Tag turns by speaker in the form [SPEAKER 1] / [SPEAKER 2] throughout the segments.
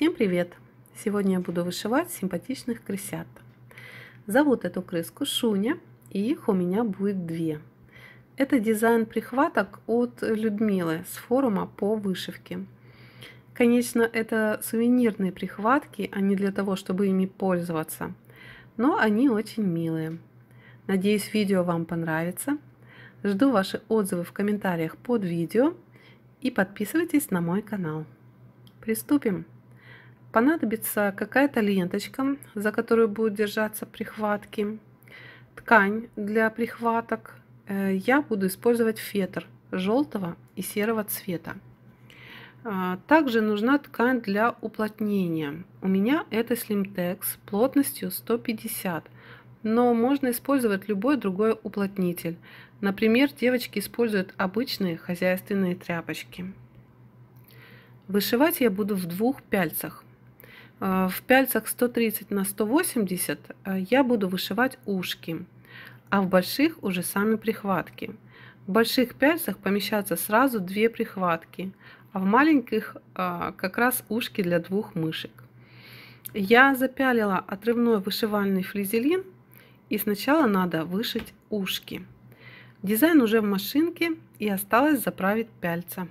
[SPEAKER 1] Всем привет! Сегодня я буду вышивать симпатичных крысят. Зовут эту крыску Шуня, и их у меня будет две. Это дизайн прихваток от Людмилы с форума по вышивке. Конечно, это сувенирные прихватки, а не для того, чтобы ими пользоваться. Но они очень милые. Надеюсь, видео вам понравится. Жду ваши отзывы в комментариях под видео и подписывайтесь на мой канал. Приступим! понадобится какая-то ленточка, за которую будут держаться прихватки, ткань для прихваток. Э, я буду использовать фетр желтого и серого цвета. А, также нужна ткань для уплотнения. У меня это Slimtex плотностью 150, но можно использовать любой другой уплотнитель. Например, девочки используют обычные хозяйственные тряпочки. Вышивать я буду в двух пяльцах. А, в пяльцах 130 на 180 а, я буду вышивать ушки, а в больших уже сами прихватки. В больших пяльцах помещаются сразу две прихватки, а в маленьких а, как раз ушки для двух мышек. Я запялила отрывной вышивальный флизелин и сначала надо вышить ушки. Дизайн уже в машинке и осталось заправить пяльца.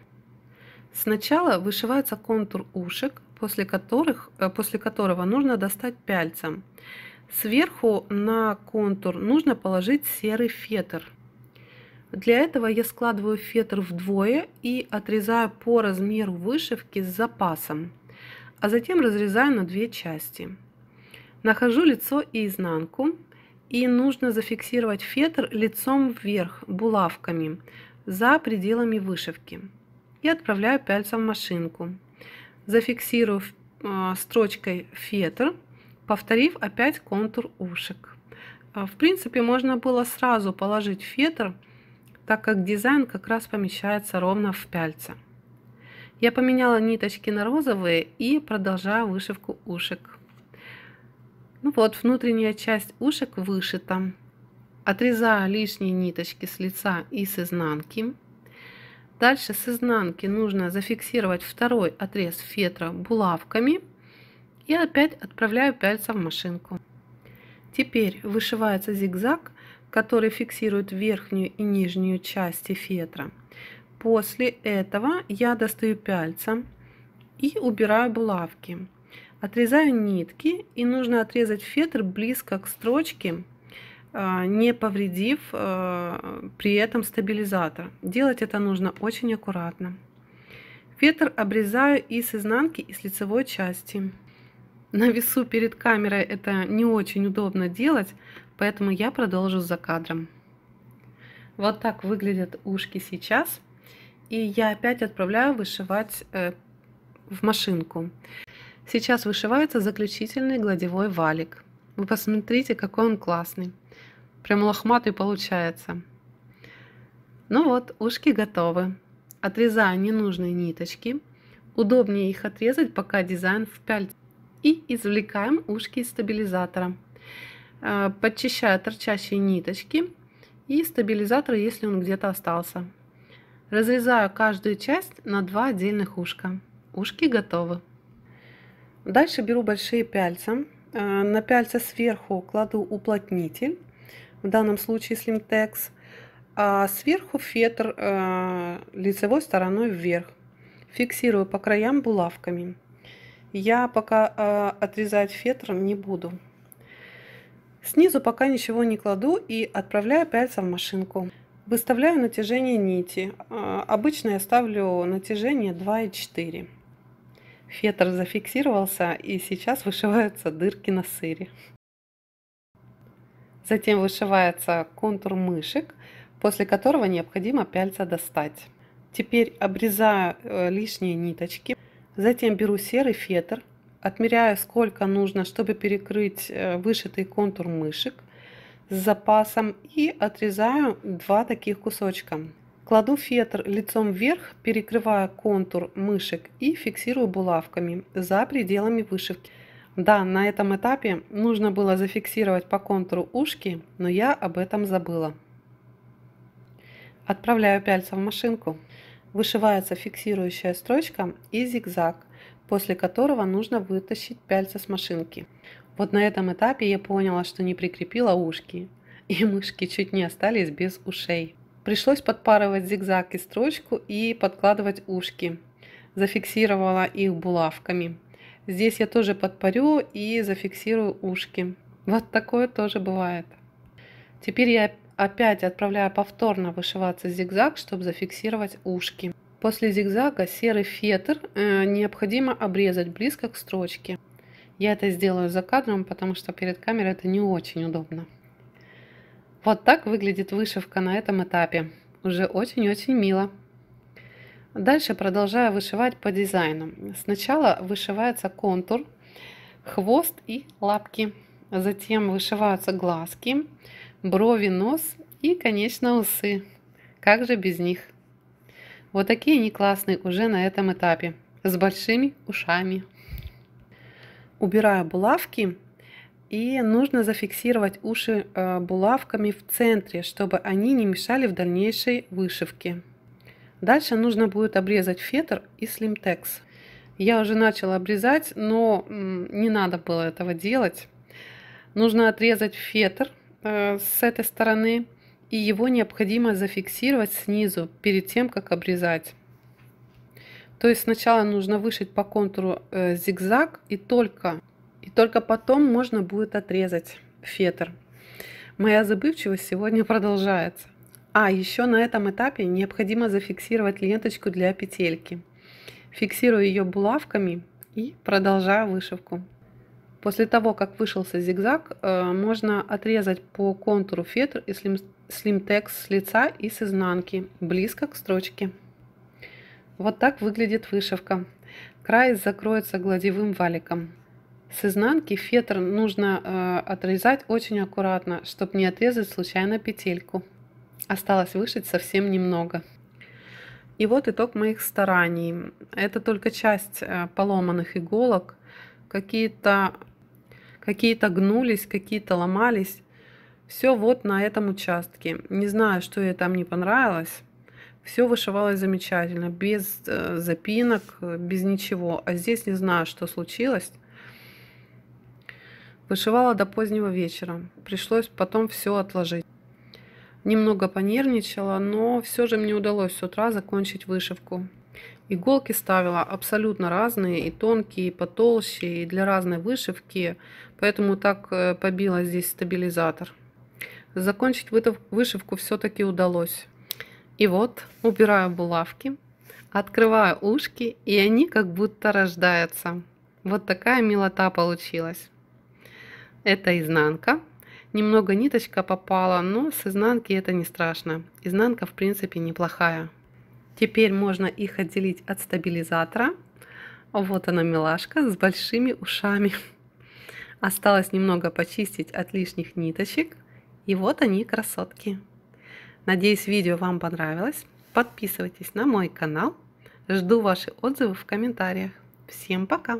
[SPEAKER 1] Сначала вышивается контур ушек, после, которых, э, после которого нужно достать пяльцем. Сверху на контур нужно положить серый фетр. Для этого я складываю фетр вдвое и отрезаю по размеру вышивки с запасом, а затем разрезаю на две части. Нахожу лицо и изнанку, и нужно зафиксировать фетр лицом вверх булавками за пределами вышивки и отправляю пяльца в машинку зафиксировав а, строчкой фетр, повторив опять контур ушек. А, в принципе, можно было сразу положить фетр, так как дизайн как раз помещается ровно в пяльце. Я поменяла ниточки на розовые и продолжаю вышивку ушек. Ну вот, внутренняя часть ушек вышита. Отрезаю лишние ниточки с лица и с изнанки. Дальше с изнанки нужно зафиксировать второй отрез фетра булавками и опять отправляю пяльца в машинку. Теперь вышивается зигзаг, который фиксирует верхнюю и нижнюю части фетра. После этого я достаю пяльца и убираю булавки. Отрезаю нитки и нужно отрезать фетр близко к строчке а, не повредив а, при этом стабилизатор. Делать это нужно очень аккуратно. Фетр обрезаю и с изнанки, и с лицевой части. На весу перед камерой это не очень удобно делать, поэтому я продолжу за кадром. Вот так выглядят ушки сейчас. И я опять отправляю вышивать э, в машинку. Сейчас вышивается заключительный гладевой валик. Вы посмотрите, какой он классный. Прям лохматый получается. Ну вот, ушки готовы. Отрезаю ненужные ниточки. Удобнее их отрезать, пока дизайн в пяльце. И извлекаем ушки из стабилизатора. Э, подчищаю торчащие ниточки и стабилизатор, если он где-то остался. Разрезаю каждую часть на два отдельных ушка. Ушки готовы. Дальше беру большие пяльца. Э, на пяльца сверху кладу уплотнитель в данном случае слимтекс, а сверху фетр э, лицевой стороной вверх. Фиксирую по краям булавками. Я пока э, отрезать фетр не буду. Снизу пока ничего не кладу и отправляю пяльца в машинку. Выставляю натяжение нити. Э, обычно я ставлю натяжение 2,4. Фетр зафиксировался и сейчас вышиваются дырки на сыре. Затем вышивается контур мышек, после которого необходимо пяльца достать. Теперь обрезаю э, лишние ниточки. Затем беру серый фетр, отмеряю сколько нужно, чтобы перекрыть э, вышитый контур мышек с запасом и отрезаю два таких кусочка. Кладу фетр лицом вверх, перекрывая контур мышек и фиксирую булавками за пределами вышивки. Да, на этом этапе нужно было зафиксировать по контуру ушки, но я об этом забыла. Отправляю пяльца в машинку. Вышивается фиксирующая строчка и зигзаг, после которого нужно вытащить пяльца с машинки. Вот на этом этапе я поняла, что не прикрепила ушки, и мышки чуть не остались без ушей. Пришлось подпарывать зигзаг и строчку и подкладывать ушки. Зафиксировала их булавками. Здесь я тоже подпарю и зафиксирую ушки. Вот такое тоже бывает. Теперь я опять отправляю повторно вышиваться зигзаг, чтобы зафиксировать ушки. После зигзага серый фетр э, необходимо обрезать близко к строчке. Я это сделаю за кадром, потому что перед камерой это не очень удобно. Вот так выглядит вышивка на этом этапе. Уже очень-очень мило. Дальше продолжаю вышивать по дизайну. Сначала вышивается контур, хвост и лапки. Затем вышиваются глазки, брови, нос и, конечно, усы. Как же без них? Вот такие они классные уже на этом этапе, с большими ушами. Убираю булавки и нужно зафиксировать уши э, булавками в центре, чтобы они не мешали в дальнейшей вышивке. Дальше нужно будет обрезать фетр и слимтекс. Я уже начала обрезать, но не надо было этого делать. Нужно отрезать фетр э, с этой стороны, и его необходимо зафиксировать снизу, перед тем, как обрезать. То есть сначала нужно вышить по контуру э, зигзаг, и только, и только потом можно будет отрезать фетр. Моя забывчивость сегодня продолжается. А, еще на этом этапе необходимо зафиксировать ленточку для петельки. Фиксирую ее булавками и продолжаю вышивку. После того, как вышелся зигзаг, э, можно отрезать по контуру фетр и слимтекс с лица и с изнанки, близко к строчке. Вот так выглядит вышивка. Край закроется гладевым валиком. С изнанки фетр нужно э, отрезать очень аккуратно, чтобы не отрезать случайно петельку. Осталось вышить совсем немного. И вот итог моих стараний. Это только часть э, поломанных иголок. Какие-то какие, -то, гнулись, какие-то ломались. Все вот на этом участке. Не знаю, что я там не понравилось. Все вышивалось замечательно, без э, запинок, без ничего. А здесь не знаю, что случилось. Вышивала до позднего вечера. Пришлось потом все отложить. Немного понервничала, но все же мне удалось с утра закончить вышивку. Иголки ставила абсолютно разные, и тонкие, и потолще, и для разной вышивки, поэтому так э, побила здесь стабилизатор. Закончить вышивку все-таки удалось. И вот убираю булавки, открываю ушки, и они как будто рождаются. Вот такая милота получилась. Это изнанка. Немного ниточка попала, но с изнанки это не страшно. Изнанка в принципе неплохая. Теперь можно их отделить от стабилизатора. Вот она милашка с большими ушами. Осталось немного почистить от лишних ниточек. И вот они красотки. Надеюсь видео вам понравилось. Подписывайтесь на мой канал. Жду ваши отзывы в комментариях. Всем пока!